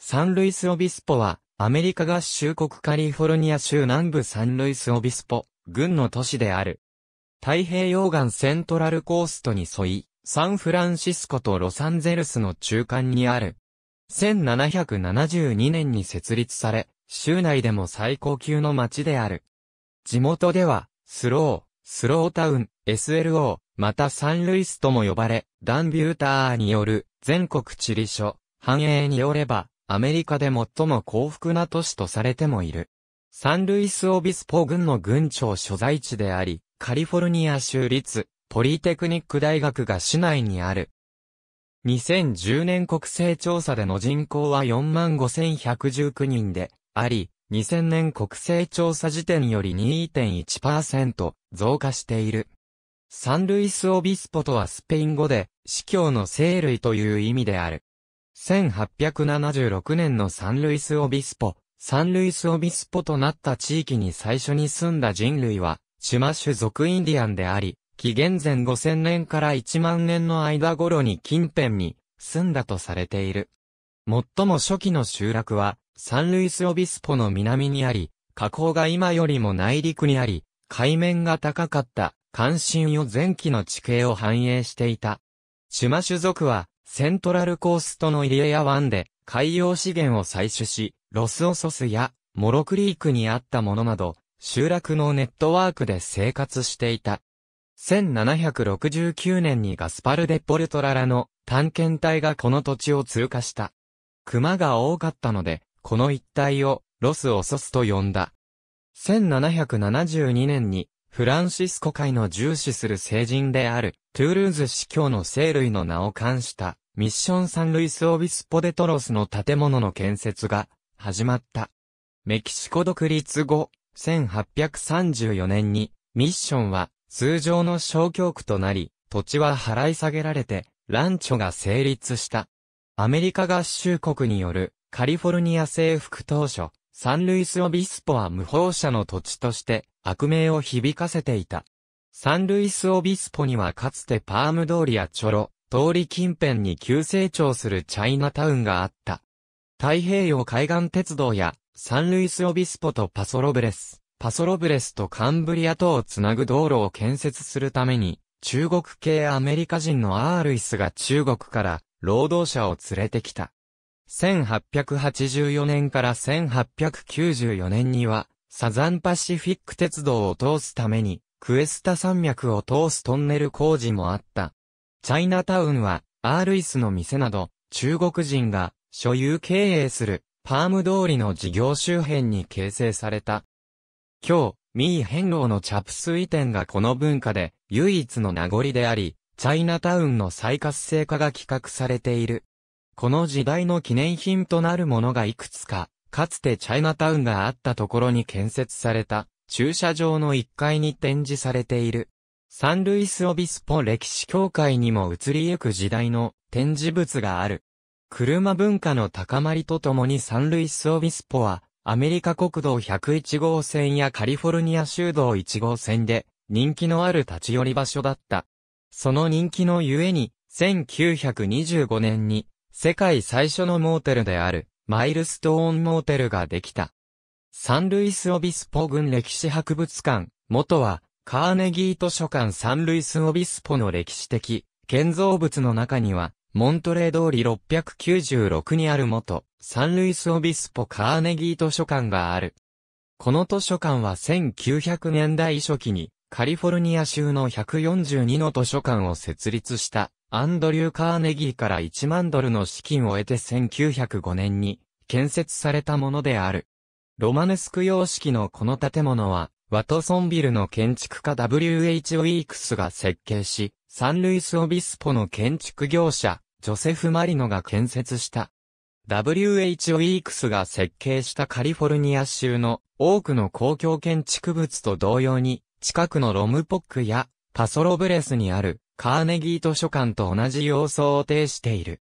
サンルイス・オビスポは、アメリカ合衆国カリフォルニア州南部サンルイス・オビスポ、軍の都市である。太平洋岸セントラルコーストに沿い、サンフランシスコとロサンゼルスの中間にある。1772年に設立され、州内でも最高級の街である。地元では、スロー、スロータウン、SLO、またサンルイスとも呼ばれ、ダンビューターによる全国地理書、繁栄によれば、アメリカで最も幸福な都市とされてもいる。サンルイス・オビスポ郡の郡庁所在地であり、カリフォルニア州立、ポリテクニック大学が市内にある。2010年国勢調査での人口は45,119人であり、2000年国勢調査時点より2.1%増加している。サンルイス・オビスポとはスペイン語で、司教の生類という意味である。1876年のサンルイスオビスポ、サンルイスオビスポとなった地域に最初に住んだ人類は、チュマ種族インディアンであり、紀元前5000年から1万年の間頃に近辺に住んだとされている。最も初期の集落は、サンルイスオビスポの南にあり、河口が今よりも内陸にあり、海面が高かった、関心を前期の地形を反映していた。チュマ種族は、セントラルコーストの入江ア湾で海洋資源を採取し、ロスオソスやモロクリークにあったものなど、集落のネットワークで生活していた。1769年にガスパル・デ・ポルトララの探検隊がこの土地を通過した。熊が多かったので、この一帯をロス・オソスと呼んだ。1772年にフランシスコ会の重視する聖人である、トゥールーズ司教の聖類の名を冠した、ミッションサンルイス・オビスポデトロスの建物の建設が、始まった。メキシコ独立後、1834年に、ミッションは、通常の小教区となり、土地は払い下げられて、ランチョが成立した。アメリカ合衆国による、カリフォルニア征服当初、サンルイス・オビスポは無法者の土地として悪名を響かせていた。サンルイス・オビスポにはかつてパーム通りやチョロ、通り近辺に急成長するチャイナタウンがあった。太平洋海岸鉄道やサンルイス・オビスポとパソロブレス、パソロブレスとカンブリアとをつなぐ道路を建設するために中国系アメリカ人のアールイスが中国から労働者を連れてきた。1884年から1894年には、サザンパシフィック鉄道を通すために、クエスタ山脈を通すトンネル工事もあった。チャイナタウンは、アールイスの店など、中国人が所有経営する、パーム通りの事業周辺に形成された。今日、ミーヘンローのチャプス移転がこの文化で唯一の名残であり、チャイナタウンの再活性化が企画されている。この時代の記念品となるものがいくつか、かつてチャイナタウンがあったところに建設された駐車場の1階に展示されている。サンルイス・オビスポ歴史協会にも移りゆく時代の展示物がある。車文化の高まりとともにサンルイス・オビスポは、アメリカ国道101号線やカリフォルニア州道1号線で、人気のある立ち寄り場所だった。その人気のゆえに、1925年に世界最初のモーテルである、マイルストーンモーテルができた。サンルイス・オビスポ軍歴史博物館、元は、カーネギー図書館サンルイス・オビスポの歴史的、建造物の中には、モントレー通り696にある元、サンルイス・オビスポ・カーネギー図書館がある。この図書館は1900年代初期に、カリフォルニア州の142の図書館を設立したアンドリュー・カーネギーから1万ドルの資金を得て1905年に建設されたものである。ロマネスク様式のこの建物は、ワトソンビルの建築家 W.H. ウィークスが設計し、サンルイス・オビスポの建築業者、ジョセフ・マリノが建設した。W.H. ウィークスが設計したカリフォルニア州の多くの公共建築物と同様に、近くのロムポックやパソロブレスにあるカーネギー図書館と同じ様相を呈している。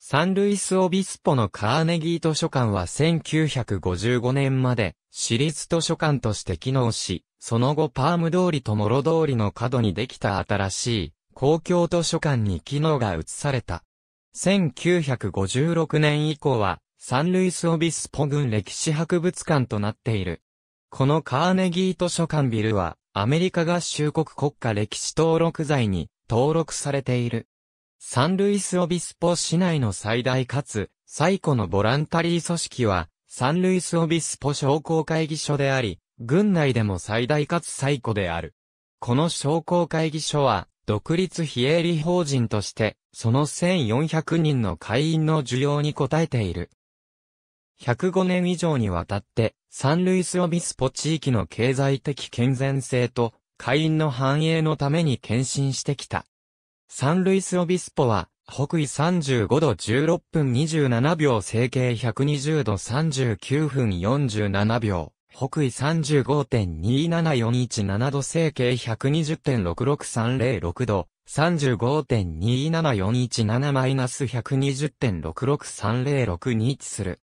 サンルイス・オビスポのカーネギー図書館は1955年まで私立図書館として機能し、その後パーム通りとモロ通りの角にできた新しい公共図書館に機能が移された。1956年以降はサンルイス・オビスポ郡歴史博物館となっている。このカーネギー図書館ビルはアメリカ合衆国国家歴史登録財に登録されている。サンルイスオビスポ市内の最大かつ最古のボランタリー組織は、サンルイスオビスポ商工会議所であり、軍内でも最大かつ最古である。この商工会議所は、独立非営利法人として、その1400人の会員の需要に応えている。105年以上にわたって、サンルイスオビスポ地域の経済的健全性と会員の繁栄のために献身してきた。サンルイス・オビスポは、北緯35度16分27秒、整形120度39分47秒、北緯35.27417度、整形120.66306度、35.27417-120.66306に位置する。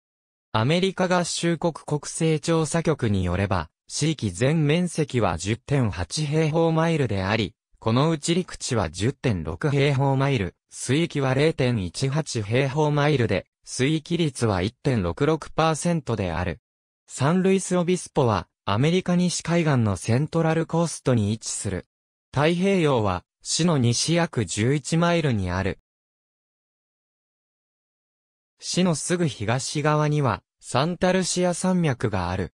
アメリカ合衆国国勢調査局によれば、市域全面積は10.8平方マイルであり、このうち陸地は10.6平方マイル、水域は0.18平方マイルで、水域率は1.66%である。サンルイス・オビスポは、アメリカ西海岸のセントラルコーストに位置する。太平洋は、市の西約11マイルにある。市のすぐ東側には、サンタルシア山脈がある。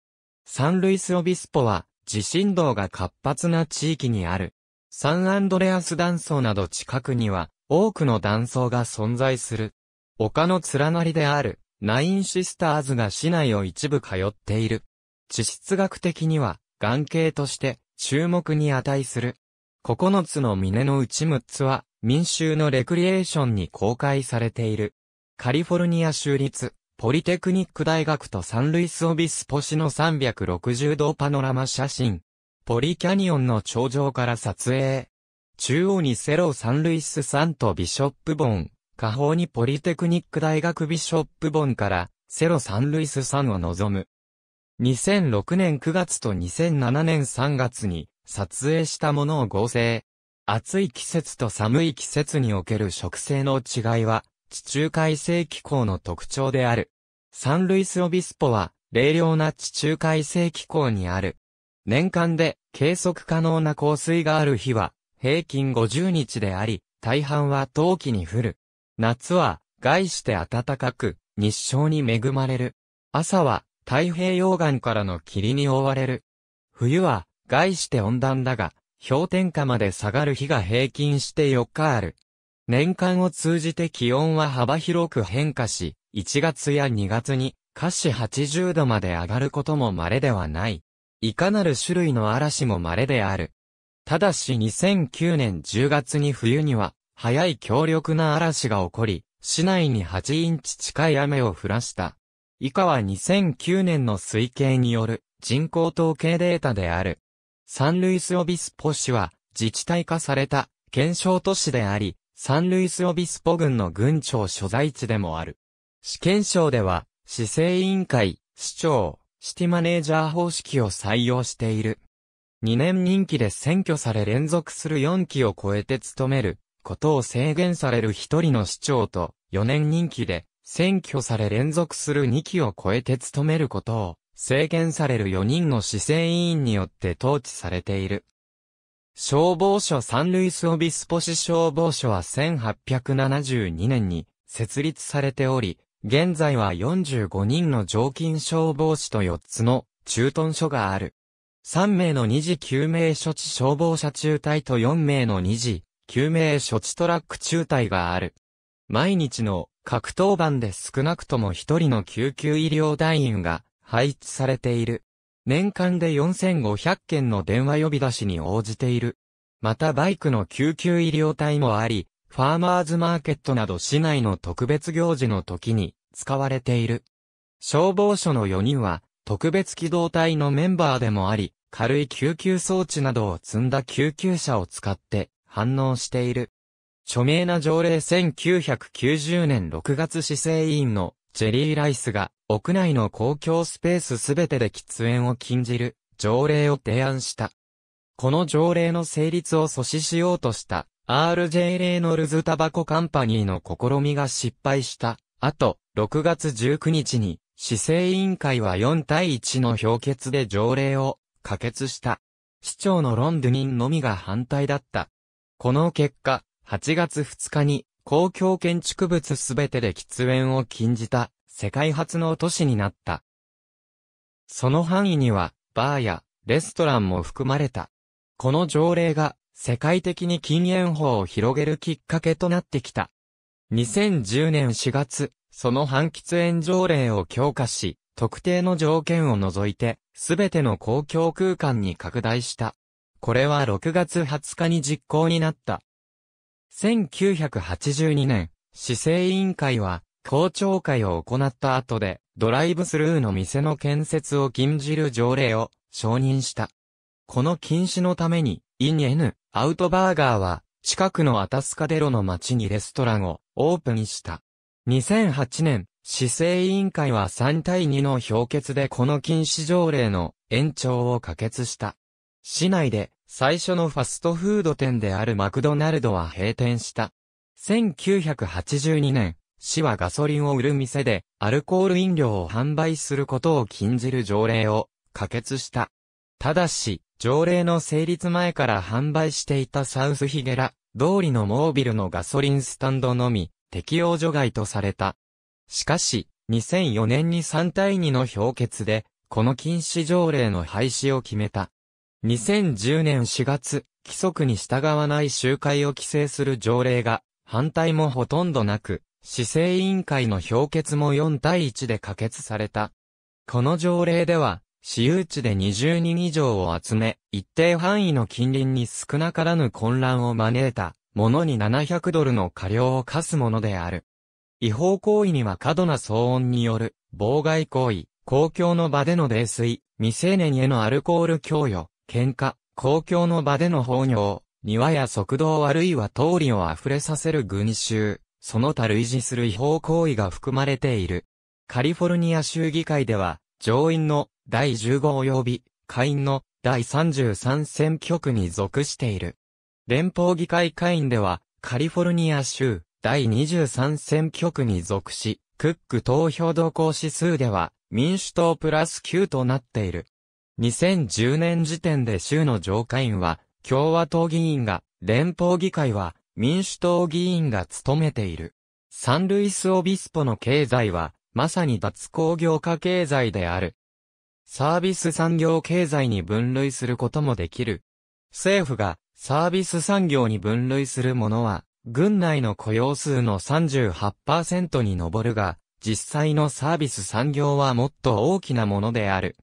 サンルイスオビスポは、地震動が活発な地域にある。サンアンドレアス断層など近くには、多くの断層が存在する。丘の連なりである、ナインシスターズが市内を一部通っている。地質学的には、眼形として注目に値する。9つの峰のうち6つは民衆のレクリエーションに公開されている。カリフォルニア州立ポリテクニック大学とサンルイスオビスポ市の360度パノラマ写真。ポリキャニオンの頂上から撮影。中央にセロサンルイスさんとビショップボン。下方にポリテクニック大学ビショップボンからセロサンルイスさんを望む。2006年9月と2007年3月に撮影したものを合成。暑い季節と寒い季節における植生の違いは地中海性気候の特徴である。サンルイスオビスポは、冷涼な地中海性気候にある。年間で計測可能な降水がある日は、平均50日であり、大半は冬季に降る。夏は、外して暖かく、日照に恵まれる。朝は、太平洋岸からの霧に覆われる。冬は、外して温暖だが、氷点下まで下がる日が平均して4日ある。年間を通じて気温は幅広く変化し、1月や2月に、華氏80度まで上がることも稀ではない。いかなる種類の嵐も稀である。ただし2009年10月に冬には、早い強力な嵐が起こり、市内に8インチ近い雨を降らした。以下は2009年の推計による人口統計データである。サンルイスオビスポ市は自治体化された県小都市であり、サンルイスオビスポ郡の郡庁所在地でもある。試験省では、市政委員会、市長、シティマネージャー方式を採用している。2年任期で選挙され連続する4期を超えて務めることを制限される1人の市長と4年任期で選挙され連続する2期を超えて務めることを制限される4人の市政委員によって統治されている。消防署サンルイスオビスポシ消防署は1872年に設立されており、現在は45人の常勤消防士と4つの駐屯所がある。3名の2次救命処置消防車中隊と4名の2次救命処置トラック中隊がある。毎日の格闘番で少なくとも1人の救急医療団員が配置されている。年間で4500件の電話呼び出しに応じている。またバイクの救急医療隊もあり、ファーマーズマーケットなど市内の特別行事の時に使われている。消防署の4人は特別機動隊のメンバーでもあり、軽い救急装置などを積んだ救急車を使って反応している。著名な条例1990年6月市政委員のジェリー・ライスが屋内の公共スペースすべてで喫煙を禁じる条例を提案した。この条例の成立を阻止しようとした RJ レイノルズタバコカンパニーの試みが失敗したあと、6月19日に市政委員会は4対1の評決で条例を可決した。市長のロンドゥニンのみが反対だった。この結果、8月2日に公共建築物すべてで喫煙を禁じた世界初の都市になった。その範囲には、バーやレストランも含まれた。この条例が、世界的に禁煙法を広げるきっかけとなってきた。2010年4月、その反喫煙条例を強化し、特定の条件を除いて、すべての公共空間に拡大した。これは6月20日に実行になった。1982年、市政委員会は、公聴会を行った後で、ドライブスルーの店の建設を禁じる条例を承認した。この禁止のために、インエヌ、アウトバーガーは、近くのアタスカデロの町にレストランをオープンした。2008年、市政委員会は3対2の評決でこの禁止条例の延長を可決した。市内で最初のファストフード店であるマクドナルドは閉店した。1982年、市はガソリンを売る店でアルコール飲料を販売することを禁じる条例を可決した。ただし、条例の成立前から販売していたサウスヒゲラ通りのモービルのガソリンスタンドのみ適用除外とされた。しかし、2004年に3対2の評決で、この禁止条例の廃止を決めた。2010年4月、規則に従わない集会を規制する条例が、反対もほとんどなく、市政委員会の評決も4対1で可決された。この条例では、私有地で20人以上を集め、一定範囲の近隣に少なからぬ混乱を招いた、ものに700ドルの過料を課すものである。違法行為には過度な騒音による、妨害行為、公共の場での泥酔、未成年へのアルコール供与、喧嘩、公共の場での放尿、庭や側道あるいは通りを溢れさせる群衆、その他類似する違法行為が含まれている。カリフォルニア州議会では、上院の第15及び下院の第33選挙区に属している。連邦議会下院では、カリフォルニア州第23選挙区に属し、クック投票動向指数では、民主党プラス9となっている。2010年時点で州の上下院は、共和党議員が、連邦議会は、民主党議員が務めている。サンルイスオビスポの経済は、まさに脱工業化経済である。サービス産業経済に分類することもできる。政府がサービス産業に分類するものは、軍内の雇用数の38%に上るが、実際のサービス産業はもっと大きなものである。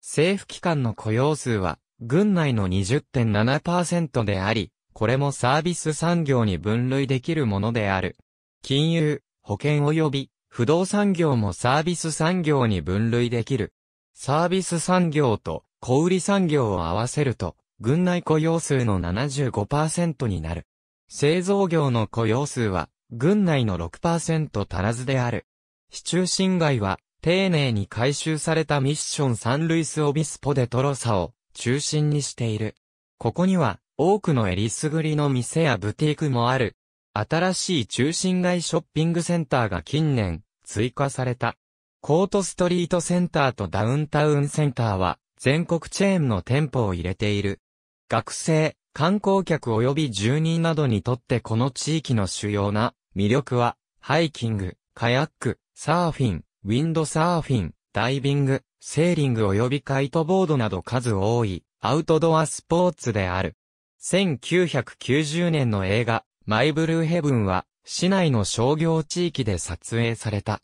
政府機関の雇用数は、軍内の20.7%であり、これもサービス産業に分類できるものである。金融、保険及び不動産業もサービス産業に分類できる。サービス産業と小売産業を合わせると、軍内雇用数の75%になる。製造業の雇用数は、軍内の6%足らずである。市中心街は、丁寧に回収されたミッションサンルイス・オビスポ・デ・トロサを中心にしている。ここには、多くのえりすぐりの店やブティークもある。新しい中心街ショッピングセンターが近年追加された。コートストリートセンターとダウンタウンセンターは全国チェーンの店舗を入れている。学生、観光客及び住人などにとってこの地域の主要な魅力は、ハイキング、カヤック、サーフィン、ウィンドサーフィン、ダイビング、セーリング及びカイトボードなど数多いアウトドアスポーツである。1990年の映画、マイブルーヘブンは、市内の商業地域で撮影された。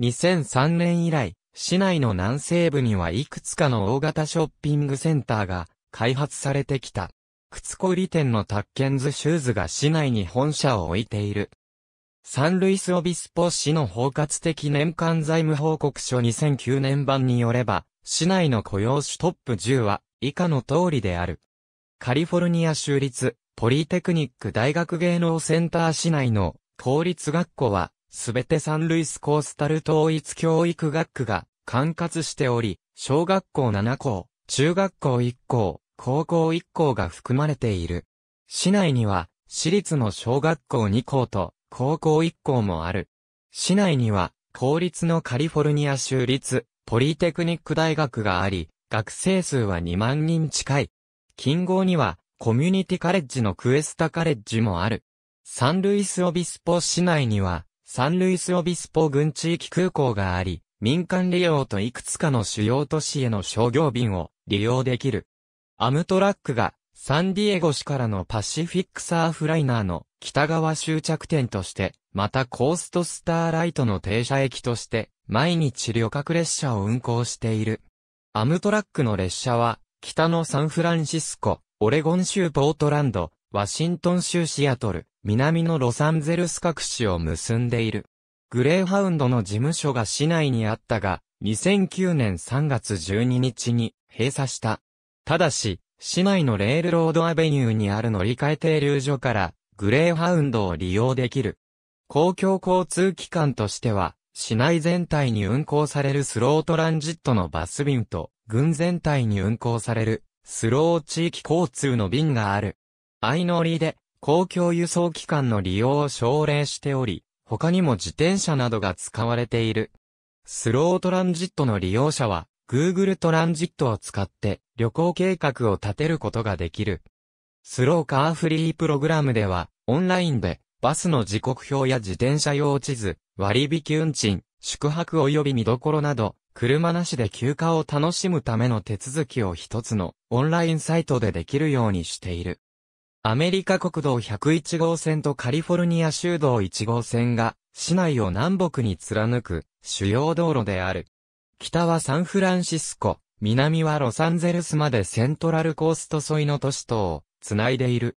2003年以来、市内の南西部にはいくつかの大型ショッピングセンターが開発されてきた。靴小売店のタッケンズシューズが市内に本社を置いている。サンルイスオビスポ市の包括的年間財務報告書2009年版によれば、市内の雇用主トップ10は以下の通りである。カリフォルニア州立、ポリテクニック大学芸能センター市内の公立学校は、すべてサンルイスコースタル統一教育学区が管轄しており、小学校7校、中学校1校、高校1校が含まれている。市内には、私立の小学校2校と高校1校もある。市内には、公立のカリフォルニア州立、ポリテクニック大学があり、学生数は2万人近い。近郊には、コミュニティカレッジのクエスタカレッジもある。サンルイスオビスポ市内には、サンルイスオビスポ郡地域空港があり、民間利用といくつかの主要都市への商業便を利用できる。アムトラックがサンディエゴ市からのパシフィックサーフライナーの北側終着点として、またコーストスターライトの停車駅として、毎日旅客列車を運行している。アムトラックの列車は、北のサンフランシスコ、オレゴン州ポートランド、ワシントン州シアトル、南のロサンゼルス各市を結んでいる。グレーハウンドの事務所が市内にあったが、2009年3月12日に閉鎖した。ただし、市内のレールロードアベニューにある乗り換え停留所から、グレーハウンドを利用できる。公共交通機関としては、市内全体に運行されるスロートランジットのバス便と、郡全体に運行されるスロー地域交通の便がある。相乗りで公共輸送機関の利用を奨励しており、他にも自転車などが使われている。スロートランジットの利用者は、Google トランジットを使って旅行計画を立てることができる。スローカーフリープログラムでは、オンラインでバスの時刻表や自転車用地図、割引運賃、宿泊及び見どころなど、車なしで休暇を楽しむための手続きを一つのオンラインサイトでできるようにしている。アメリカ国道101号線とカリフォルニア州道1号線が市内を南北に貫く主要道路である。北はサンフランシスコ、南はロサンゼルスまでセントラルコースト沿いの都市とをつないでいる。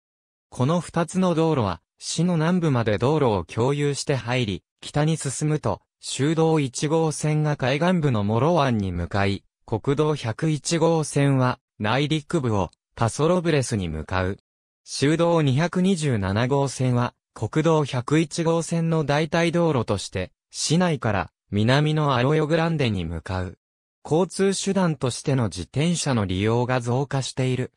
この二つの道路は市の南部まで道路を共有して入り、北に進むと、修道1号線が海岸部の諸湾に向かい、国道101号線は内陸部をパソロブレスに向かう。修道227号線は国道101号線の代替道路として市内から南のアロヨグランデに向かう。交通手段としての自転車の利用が増加している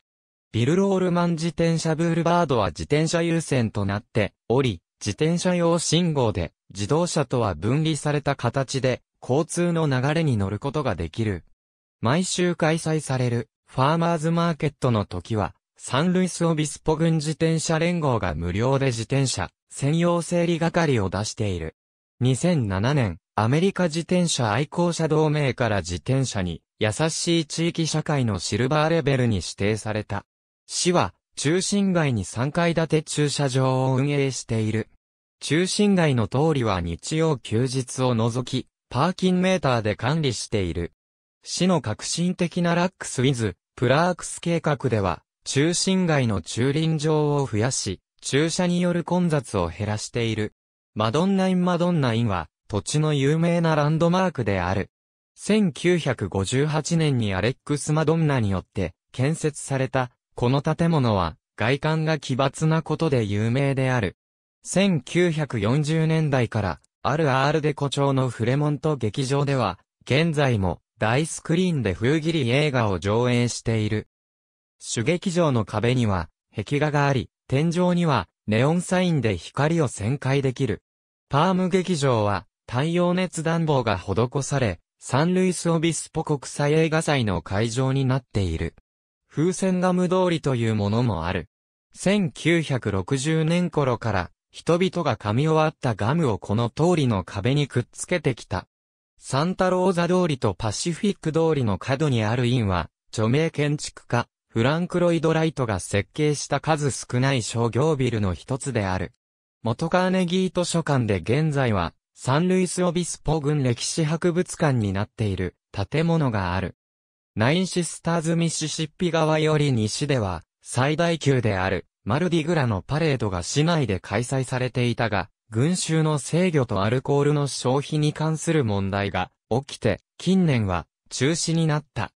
ビルロールマン自転車ブールバードは自転車優先となっており、自転車用信号で自動車とは分離された形で交通の流れに乗ることができる。毎週開催されるファーマーズマーケットの時は、サンルイスオビスポ軍自転車連合が無料で自転車専用整理係を出している。2007年、アメリカ自転車愛好者同盟から自転車に優しい地域社会のシルバーレベルに指定された。市は、中心街に3階建て駐車場を運営している。中心街の通りは日曜休日を除き、パーキンメーターで管理している。市の革新的なラックスウィズ、プラークス計画では、中心街の駐輪場を増やし、駐車による混雑を減らしている。マドンナインマドンナインは、土地の有名なランドマークである。1958年にアレックス・マドンナによって建設されたこの建物は外観が奇抜なことで有名である。1940年代からあるアールデコ町のフレモント劇場では、現在も大スクリーンで風切り映画を上映している。主劇場の壁には壁画があり、天井にはネオンサインで光を旋回できる。パーム劇場は太陽熱暖房が施され、サンルイスオビスポ国際映画祭の会場になっている。風船ガム通りというものもある。1960年頃から、人々が噛み終わったガムをこの通りの壁にくっつけてきた。サンタローザ通りとパシフィック通りの角にある院は、著名建築家、フランク・ロイド・ライトが設計した数少ない商業ビルの一つである。元カーネギー図書館で現在は、サンルイス・オビスポ郡歴史博物館になっている建物がある。ナインシスターズミシシッピ川より西では、最大級である、マルディグラのパレードが市内で開催されていたが、群衆の制御とアルコールの消費に関する問題が起きて、近年は中止になった。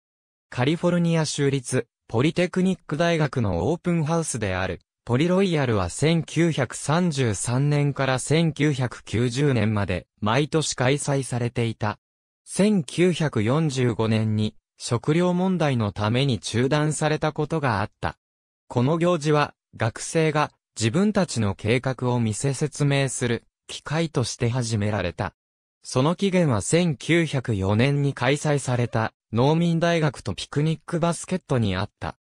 カリフォルニア州立ポリテクニック大学のオープンハウスであるポリロイヤルは1933年から1990年まで毎年開催されていた。1945年に食料問題のために中断されたことがあった。この行事は、学生が自分たちの計画を見せ説明する機会として始められた。その期限は1904年に開催された農民大学とピクニックバスケットにあった。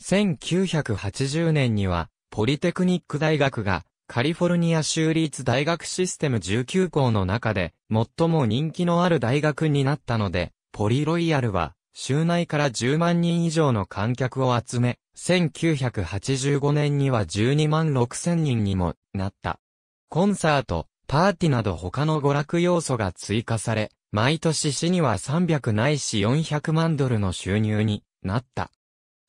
1980年にはポリテクニック大学がカリフォルニア州立大学システム19校の中で最も人気のある大学になったので、ポリロイヤルは州内から10万人以上の観客を集め、1985年には12万6千人にもなった。コンサート、パーティなど他の娯楽要素が追加され、毎年市には300ないし400万ドルの収入になった。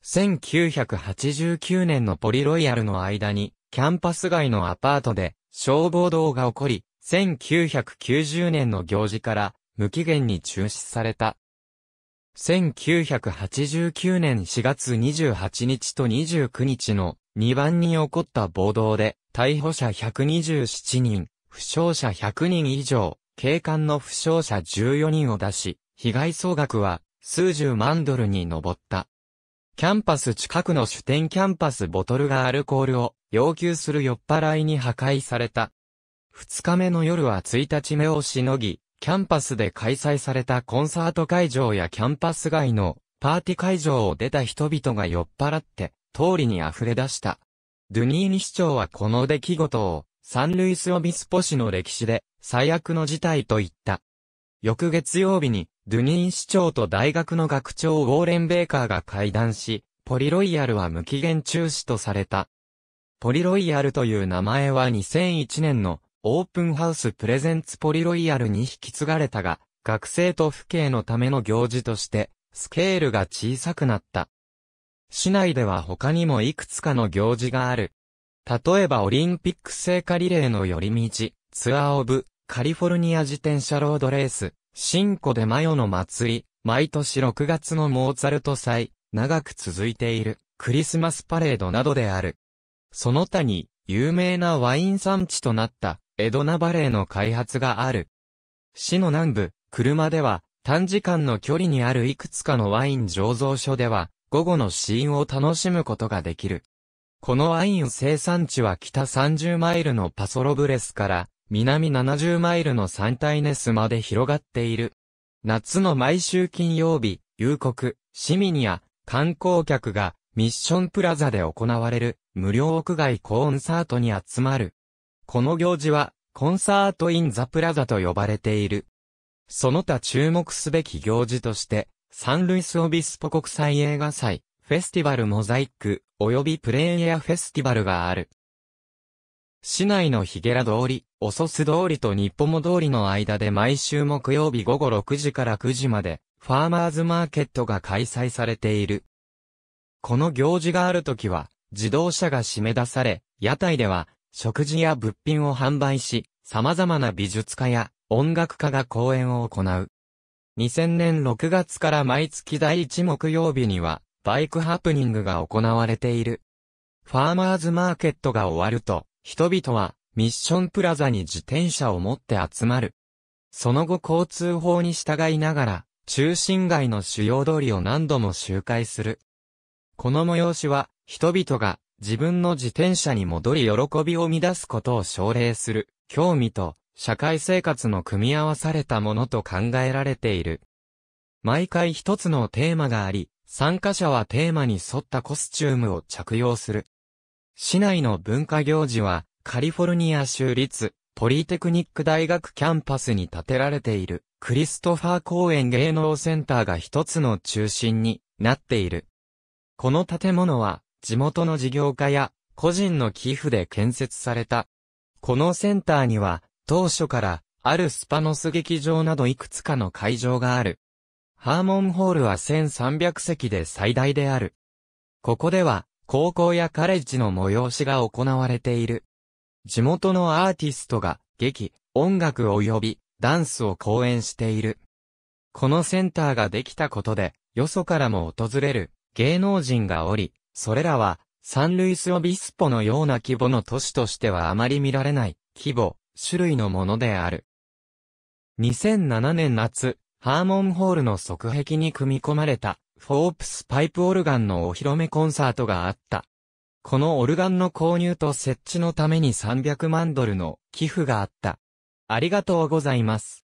1989年のポリロイヤルの間に、キャンパス外のアパートで消防動が起こり、1990年の行事から無期限に中止された。1989年4月28日と29日の2番に起こった暴動で、逮捕者127人、負傷者100人以上、警官の負傷者14人を出し、被害総額は数十万ドルに上った。キャンパス近くの主店キャンパスボトルがアルコールを要求する酔っ払いに破壊された。2日目の夜は1日目をしのぎ、キャンパスで開催されたコンサート会場やキャンパス外のパーティ会場を出た人々が酔っ払って通りに溢れ出した。ドゥニーニ市長はこの出来事をサンルイス・オビスポ市の歴史で最悪の事態と言った。翌月曜日にドゥニー市長と大学の学長ウォーレン・ベーカーが会談し、ポリロイヤルは無期限中止とされた。ポリロイヤルという名前は2001年のオープンハウスプレゼンツポリロイヤルに引き継がれたが、学生と父兄のための行事として、スケールが小さくなった。市内では他にもいくつかの行事がある。例えばオリンピック聖火リレーの寄り道、ツアーオブ、カリフォルニア自転車ロードレース、新コでマヨの祭り、毎年6月のモーツァルト祭、長く続いている、クリスマスパレードなどである。その他に、有名なワイン産地となった、エドナバレーの開発がある。市の南部、車では、短時間の距離にあるいくつかのワイン醸造所では、午後の試飲を楽しむことができる。このワイン生産地は北30マイルのパソロブレスから、南70マイルのサンタイネスまで広がっている。夏の毎週金曜日、夕刻、市民や観光客がミッションプラザで行われる無料屋外コンサートに集まる。この行事は、コンサート・イン・ザ・プラザと呼ばれている。その他注目すべき行事として、サンルイス・オビスポ国際映画祭、フェスティバル・モザイック、及びプレイヤーフェスティバルがある。市内のヒゲラ通り、オソス通りと日本も通りの間で毎週木曜日午後6時から9時まで、ファーマーズマーケットが開催されている。この行事があるときは、自動車が締め出され、屋台では、食事や物品を販売し、様々な美術家や音楽家が講演を行う。2000年6月から毎月第1木曜日には、バイクハプニングが行われている。ファーマーズマーケットが終わると、人々はミッションプラザに自転車を持って集まる。その後交通法に従いながら、中心街の主要通りを何度も周回する。この催しは、人々が自分の自転車に戻り喜びを乱すことを奨励する、興味と社会生活の組み合わされたものと考えられている。毎回一つのテーマがあり、参加者はテーマに沿ったコスチュームを着用する。市内の文化行事は、カリフォルニア州立、ポリテクニック大学キャンパスに建てられている、クリストファー公園芸能センターが一つの中心になっている。この建物は、地元の事業家や個人の寄付で建設された。このセンターには、当初から、あるスパノス劇場などいくつかの会場がある。ハーモンホールは1300席で最大である。ここでは、高校やカレッジの催しが行われている。地元のアーティストが、劇、音楽及び、ダンスを公演している。このセンターができたことで、よそからも訪れる、芸能人がおり、それらは、サンルイス・オビスポのような規模の都市としてはあまり見られない、規模、種類のものである。2007年夏、ハーモンホールの側壁に組み込まれた、フォープスパイプオルガンのお披露目コンサートがあった。このオルガンの購入と設置のために300万ドルの寄付があった。ありがとうございます。